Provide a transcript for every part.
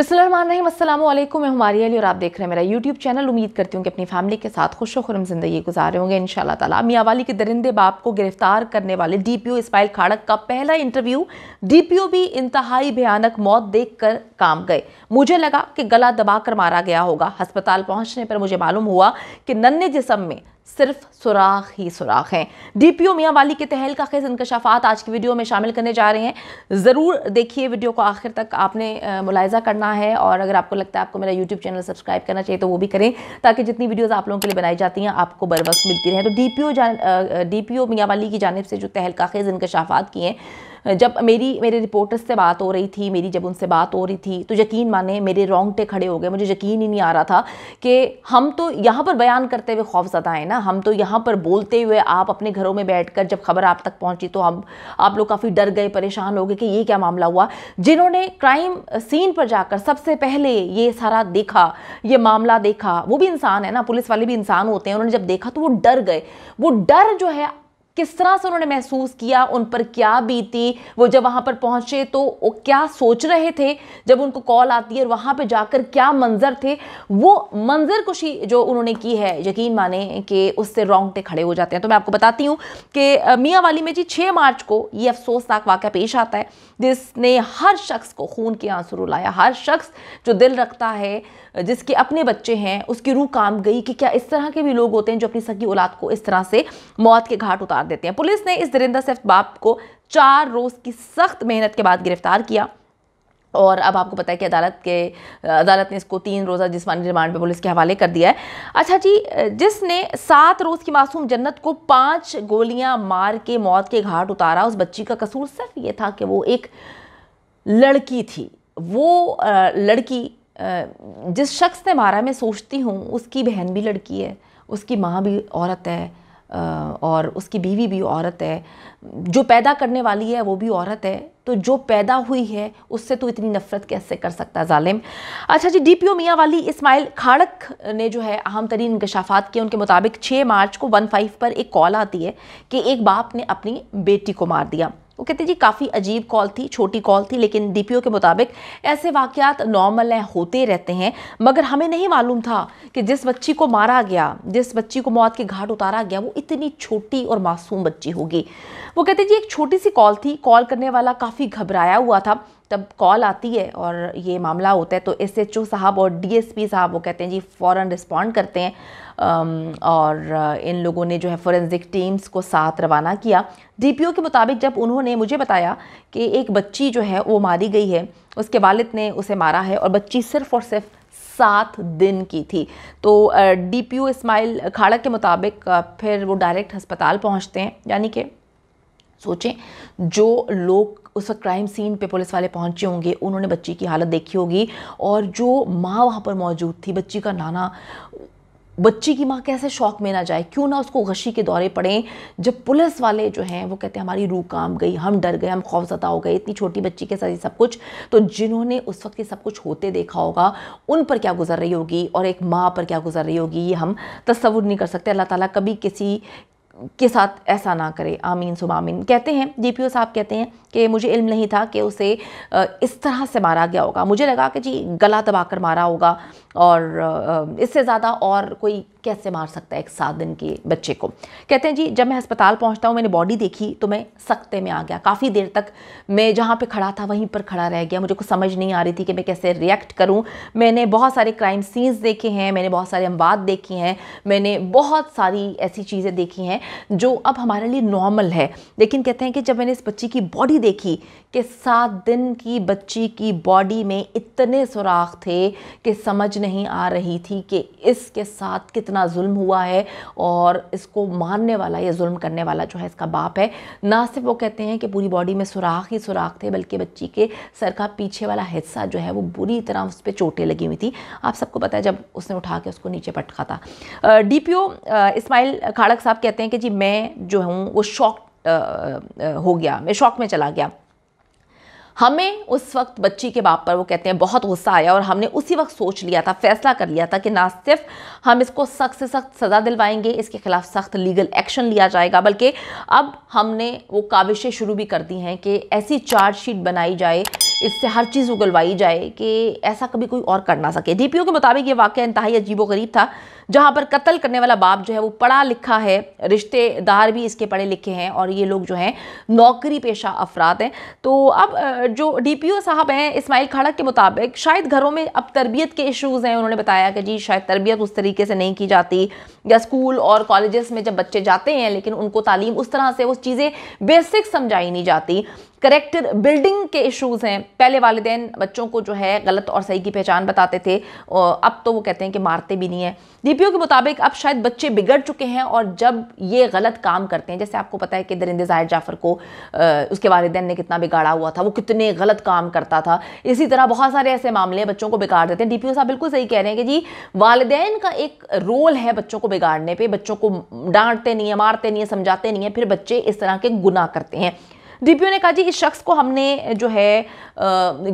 बिस्मिल्लाम मैं हमारी अली और आप देख रहे हैं मेरा यूट्यूब चैनल उम्मीद करती हूँ कि अपनी फैमिली के साथ खुश खुरम ज़िंदगी गुजारे होंगे इन ताला मियावाली के दरिंदे बाप को गिरफ्तार करने वाले D P O Ismail Khadak का पहला इंटरव्यू डी पी ओ भी इंतहाई भयानक मौत देख कर काम गए मुझे लगा कि गला दबा कर मारा गया होगा हस्पताल पहुँचने पर मुझे मालूम हुआ कि नन्हे जिसम में सिर्फ सुराख ही सुराख हैं डीपीओ मियाँ वाली के तहल का खेज इंकशाफात आज की वीडियो में शामिल करने जा रहे हैं ज़रूर देखिए वीडियो को आखिर तक आपने मुलायजा करना है और अगर आपको लगता है आपको मेरा यूट्यूब चैनल सब्सक्राइब करना चाहिए तो वो भी करें ताकि जितनी वीडियोज़ आप लोगों के लिए बनाई जाती हैं आपको बर वक्त मिलती रहे तो डी पी ओ जान डी पी ओ मियाँ वाली की जानब से जो तहलका खेज इंकशाफात किए हैं जब मेरी मेरे रिपोर्टर्स से बात हो रही थी मेरी जब उनसे बात हो रही थी तो यकीन माने मेरे रोंगटे खड़े हो गए मुझे यकीन ही नहीं आ रहा था कि हम तो यहाँ पर बयान करते हुए खौफजदा हैं ना हम तो यहाँ पर बोलते हुए आप अपने घरों में बैठ कर जब खबर आप तक पहुँची तो हम आप लोग काफ़ी डर गए परेशान हो गए कि ये क्या मामला हुआ जिन्होंने क्राइम सीन पर जाकर सबसे पहले ये सारा देखा ये मामला देखा वो भी इंसान है ना पुलिस वाले भी इंसान होते हैं उन्होंने जब देखा तो वो डर गए वो डर जो है किस तरह से उन्होंने महसूस किया उन पर क्या बीती वो जब वहाँ पर पहुँचे तो वो क्या सोच रहे थे जब उनको कॉल आती है और वहाँ पर जाकर क्या मंजर थे वो मंजर कुशी जो उन्होंने की है यकीन माने कि उससे रोंगटे खड़े हो जाते हैं तो मैं आपको बताती हूँ कि मियाँ वाली में जी छः मार्च को ये अफसोसनाक वाक़ पेश आता है जिसने हर शख्स को खून के आंसू रुलाया हर शख्स जो दिल रखता है जिसके अपने बच्चे हैं उसकी रूह काम गई कि क्या इस तरह के भी लोग होते हैं जो अपनी सगी औलाद को इस तरह से मौत के घाट उतार देते हैं पुलिस ने इस दरिंदा सैफ बाप को चार रोज़ की सख्त मेहनत के बाद गिरफ्तार किया और अब आपको पता है कि अदालत के अदालत ने इसको तीन रोज़ा जिसमानी रिमांड पे पुलिस के हवाले कर दिया है अच्छा जी जिसने सात रोज़ की मासूम जन्नत को पांच गोलियां मार के मौत के घाट उतारा उस बच्ची का कसूर सिर्फ ये था कि वो एक लड़की थी वो लड़की जिस शख्स ने मारा मैं सोचती हूँ उसकी बहन भी लड़की है उसकी माँ भी औरत है और उसकी बीवी भी औरत है जो पैदा करने वाली है वो भी औरत है तो जो पैदा हुई है उससे तो इतनी नफरत कैसे कर सकता ालिम अच्छा जी डी पी ओ मियाँ वाली इस्माइल खाड़क ने जो है अहम तरीन इंकशाफात किए उनके मुताबिक छः मार्च को वन फाइव पर एक कॉल आती है कि एक बाप ने अपनी बेटी को मार दिया वो कहते जी काफ़ी अजीब कॉल थी छोटी कॉल थी लेकिन डी के मुताबिक ऐसे वाक़ात नॉर्मल हैं होते रहते हैं मगर हमें नहीं मालूम था कि जिस बच्ची को मारा गया जिस बच्ची को मौत के घाट उतारा गया वो इतनी छोटी और मासूम बच्ची होगी वो कहते जी एक छोटी सी कॉल थी कॉल करने वाला काफ़ी घबराया हुआ था तब कॉल आती है और ये मामला होता है तो एस एच ओ साहब और डी एस पी साहब वो कहते हैं जी फ़ौर रिस्पॉन्ड करते हैं और इन लोगों ने जो है फोरेंसिक टीम्स को साथ रवाना किया डी पी ओ के मुताबिक जब उन्होंने मुझे बताया कि एक बच्ची जो है वो मारी गई है उसके वालिद ने उसे मारा है और बच्ची सिर्फ़ और सिर्फ सात दिन की थी तो डी पी ओ इस्माइल खाड़ा के मुताबिक फिर वो डायरेक्ट अस्पताल पहुँचते हैं यानी कि सोचें जो लोग उस वक्त क्राइम सीन पे पुलिस वाले पहुंचे होंगे उन्होंने बच्ची की हालत देखी होगी और जो माँ वहाँ पर मौजूद थी बच्ची का नाना बच्ची की माँ कैसे शौक में ना जाए क्यों ना उसको गशी के दौरे पड़े जब पुलिस वाले जो हैं वो कहते हैं हमारी रूह काम गई हम डर गए हम खौफजदा हो गए इतनी छोटी बच्ची के साथ ये सब कुछ तो जिन्होंने उस वक्त ये सब कुछ होते देखा होगा उन पर क्या गुजर रही होगी और एक माँ पर क्या गुजर रही होगी ये हम तस्वुर नहीं कर सकते अल्लाह ताला कभी किसी के साथ ऐसा ना करे आमीन सुमामीन कहते हैं ओ साहब कहते हैं कि मुझे इल्म नहीं था कि उसे इस तरह से मारा गया होगा मुझे लगा कि जी गला दबा कर मारा होगा और इससे ज़्यादा और कोई कैसे मार सकता है एक सात दिन के बच्चे को कहते हैं जी जब मैं अस्पताल पहुंचता हूँ मैंने बॉडी देखी तो मैं सख्ते में आ गया काफ़ी देर तक मैं जहाँ पे खड़ा था वहीं पर खड़ा रह गया मुझे कुछ समझ नहीं आ रही थी कि मैं कैसे रिएक्ट करूँ मैंने बहुत सारे क्राइम सीन्स देखे हैं मैंने बहुत सारे अमवाद देखे हैं मैंने बहुत सारी ऐसी चीज़ें देखी हैं जो अब हमारे लिए नॉर्मल है लेकिन कहते हैं कि जब मैंने इस बच्ची की बॉडी देखी कि सात दिन की बच्ची की बॉडी में इतने सुराख थे कि समझ नहीं आ रही थी कि इसके साथ कितना कितना जुल्म हुआ है और इसको मानने वाला या जुल्म करने वाला जो है इसका बाप है ना सिर्फ वो कहते हैं कि पूरी बॉडी में सुराख ही सुराख थे बल्कि बच्ची के सर का पीछे वाला हिस्सा जो है वो बुरी तरह उस पर चोटें लगी हुई थी आप सबको पता है जब उसने उठा के उसको नीचे पटका था D P O Ismail Khadak साहब कहते हैं कि जी मैं जो हूँ वो शॉक हो गया मैं शौक में चला गया हमें उस वक्त बच्ची के बाप पर वो कहते हैं बहुत गुस्सा आया और हमने उसी वक्त सोच लिया था फैसला कर लिया था कि ना सिर्फ हम इसको सख्त से सख्त सज़ा दिलवाएंगे इसके खिलाफ सख्त लीगल एक्शन लिया जाएगा बल्कि अब हमने वो काविशें शुरू भी कर दी हैं कि ऐसी चार्जशीट बनाई जाए इससे हर चीज़ उगलवाई जाए कि ऐसा कभी कोई और कर ना सके डी के मुताबिक ये वाक़ इंतहाई अजीब गरीब था जहाँ पर कत्ल करने वाला बाप जो है वो पढ़ा लिखा है रिश्तेदार भी इसके पढ़े लिखे हैं और ये लोग जो हैं नौकरी पेशा अफराद हैं तो अब जो डीपीओ साहब हैं इस्माइल खाड़क के मुताबिक शायद घरों में अब तरबियत के इश्यूज़ हैं उन्होंने बताया कि जी शायद तरबियत उस तरीके से नहीं की जाती या स्कूल और कॉलेजेस में जब बच्चे जाते हैं लेकिन उनको तालीम उस तरह से उस चीज़ें बेसिक समझाई नहीं जाती करेक्टर बिल्डिंग के इश्यूज़ हैं पहले वालदे बच्चों को जो है गलत और सही की पहचान बताते थे अब तो वो कहते हैं कि मारते भी नहीं है डी डीपीओ के मुताबिक अब शायद बच्चे बिगड़ चुके हैं और जब ये गलत काम करते हैं जैसे आपको पता है कि दरिंदे जाहिर जाफर को उसके वालदेन ने कितना बिगाड़ा हुआ था वो कितने गलत काम करता था इसी तरह बहुत सारे ऐसे मामले बच्चों को बिगाड़ देते हैं डीपीओ साहब बिल्कुल सही कह रहे हैं कि जी वालदेन का एक रोल है बच्चों को बिगाड़ने पर बच्चों को डांटते नहीं है मारते नहीं है समझाते नहीं है फिर बच्चे इस तरह के गुना करते हैं डीपीओ ने कहा जी इस शख्स को हमने जो है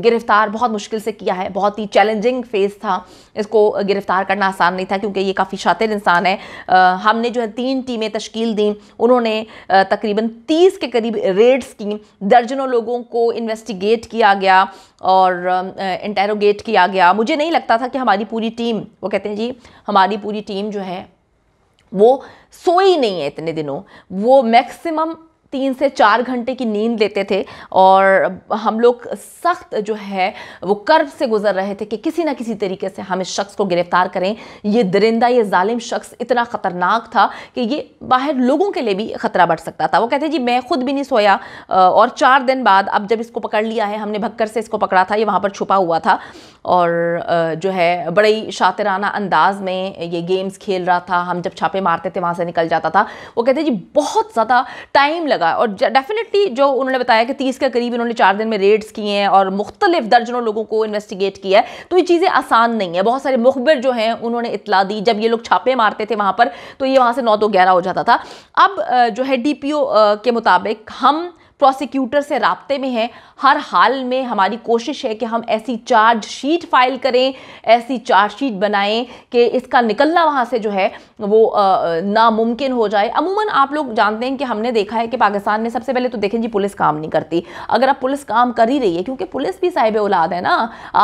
गिरफ्तार बहुत मुश्किल से किया है बहुत ही चैलेंजिंग फेज़ था इसको गिरफ्तार करना आसान नहीं था क्योंकि ये काफ़ी शातिर इंसान है हमने जो है तीन टीमें तश्कील दी उन्होंने तकरीबन तीस के करीब रेड्स की दर्जनों लोगों को इन्वेस्टिगेट किया गया और इंटेरोगेट किया गया मुझे नहीं लगता था कि हमारी पूरी टीम वो कहते हैं जी हमारी पूरी टीम जो है वो सोई नहीं है इतने दिनों वो मैक्सिमम तीन से चार घंटे की नींद लेते थे और हम लोग सख्त जो है वो कर्व से गुजर रहे थे कि किसी ना किसी तरीके से हम इस शख्स को गिरफ्तार करें ये दरिंदा ये ालिम शख्स इतना ख़तरनाक था कि ये बाहर लोगों के लिए भी ख़तरा बढ़ सकता था वो कहते जी मैं खुद भी नहीं सोया और चार दिन बाद अब जब इसको पकड़ लिया है हमने भक्कर से इसको पकड़ा था ये वहाँ पर छुपा हुआ था और जो है बड़े ही शातराना अंदाज में ये गेम्स खेल रहा था हम जब छापे मारते थे वहाँ से निकल जाता था वो कहते जी बहुत ज़्यादा टाइम लगा और डेफिनेटली जो उन्होंने बताया कि तीस के करीब इन्होंने चार दिन में रेड्स किए हैं और मुख्तलिफ दर्जनों लोगों को इन्वेस्टिगेट किया है तो ये चीज़ें आसान नहीं है बहुत सारे मुखबिर जो हैं उन्होंने इतला दी जब ये लोग छापे मारते थे वहाँ पर तो ये वहाँ से नौ दो ग्यारह हो जाता था अब जो है डी के मुताबिक हम प्रोसिक्यूटर से रबते में हैं हर हाल में हमारी कोशिश है कि हम ऐसी चार्जशीट फाइल करें ऐसी चार्जशीट बनाएं कि इसका निकलना वहाँ से जो है वो नामुमकिन हो जाए अमूमन आप लोग जानते हैं कि हमने देखा है कि पाकिस्तान में सबसे पहले तो देखें जी पुलिस काम नहीं करती अगर आप पुलिस काम कर ही रही है क्योंकि पुलिस भी साहिब औलाद है ना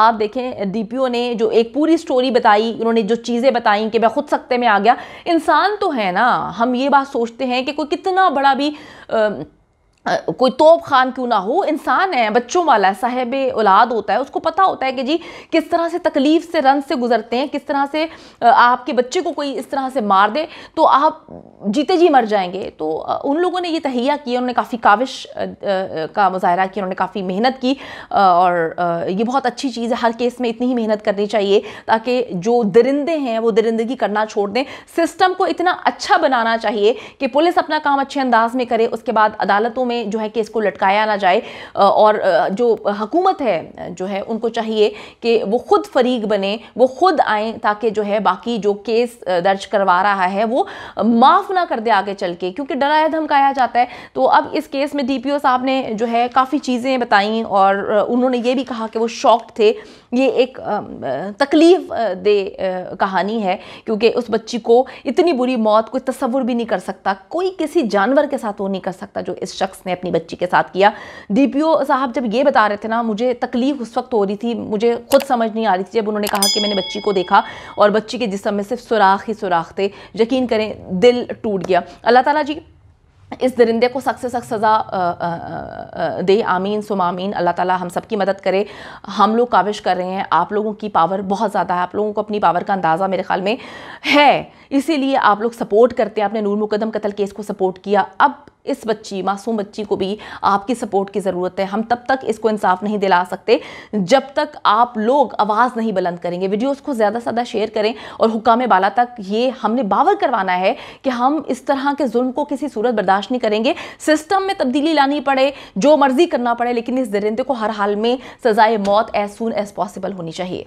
आप देखें डी ने जो एक पूरी स्टोरी बताई उन्होंने जो चीज़ें बताई कि मैं खुद सकते में आ गया इंसान तो है ना हम ये बात सोचते हैं कि कोई कितना बड़ा भी आ, कोई तोप खान क्यों ना हो इंसान है बच्चों वाला है साहेब औलाद होता है उसको पता होता है कि जी किस तरह से तकलीफ़ से रन से गुजरते हैं किस तरह से आपके बच्चे को कोई इस तरह से मार दे तो आप जीते जी मर जाएंगे तो उन लोगों ने ये तहिया किया उन्होंने काफ़ी काविश का मुजाहरा किया उन्होंने काफ़ी मेहनत की और ये बहुत अच्छी चीज़ है हर केस में इतनी ही मेहनत करनी चाहिए ताकि जो दरिंदे हैं वो दरिंदगी करना छोड़ दें सिस्टम को इतना अच्छा बनाना चाहिए कि पुलिस अपना काम अच्छे अंदाज में करे उसके बाद अदालतों में में जो है केस को लटकाया ना जाए और जो हकूमत है जो है उनको चाहिए कि वो खुद फरीक बने वो खुद आए ताकि जो है बाकी जो केस दर्ज करवा रहा है वो माफ़ ना कर दे आगे चल के क्योंकि डराया धमकाया जाता है तो अब इस केस में डीपीओ साहब ने जो है काफ़ी चीज़ें बताई और उन्होंने ये भी कहा कि वो शॉक थे ये एक तकलीफ़ दे कहानी है क्योंकि उस बच्ची को इतनी बुरी मौत कोई तस्वुर भी नहीं कर सकता कोई किसी जानवर के साथ वो नहीं कर सकता जो इस शख्स उसने अपनी बच्ची के साथ किया डी साहब जब ये बता रहे थे ना मुझे तकलीफ उस वक्त हो रही थी मुझे खुद समझ नहीं आ रही थी जब उन्होंने कहा कि मैंने बच्ची को देखा और बच्ची के जिसम में सिर्फ सुराख ही सुराख थे यकीन करें दिल टूट गया अल्लाह ताला जी इस दरिंदे को सख्त से सख्त सज़ा दे आमीन सुमामीन अल्लाह ताला हम सबकी मदद करे हम लोग काविश कर रहे हैं आप लोगों की पावर बहुत ज़्यादा है आप लोगों को अपनी पावर का अंदाज़ा मेरे ख्याल में है इसीलिए आप लोग सपोर्ट करते हैं आपने नूर मुकदम कतल केस को सपोर्ट किया अब इस बच्ची मासूम बच्ची को भी आपकी सपोर्ट की ज़रूरत है हम तब तक इसको इंसाफ नहीं दिला सकते जब तक आप लोग आवाज़ नहीं बुलंद करेंगे वीडियोस को ज़्यादा से ज़्यादा शेयर करें और हुक्म बाला तक ये हमने बावर करवाना है कि हम इस तरह के जुल्म को किसी सूरत बर्दाश्त नहीं करेंगे सिस्टम में तब्दीली लानी पड़े जो मर्ज़ी करना पड़े लेकिन इस दरिंदे को हर हाल में सज़ाए मौत एज सुन एज़ पॉसिबल होनी चाहिए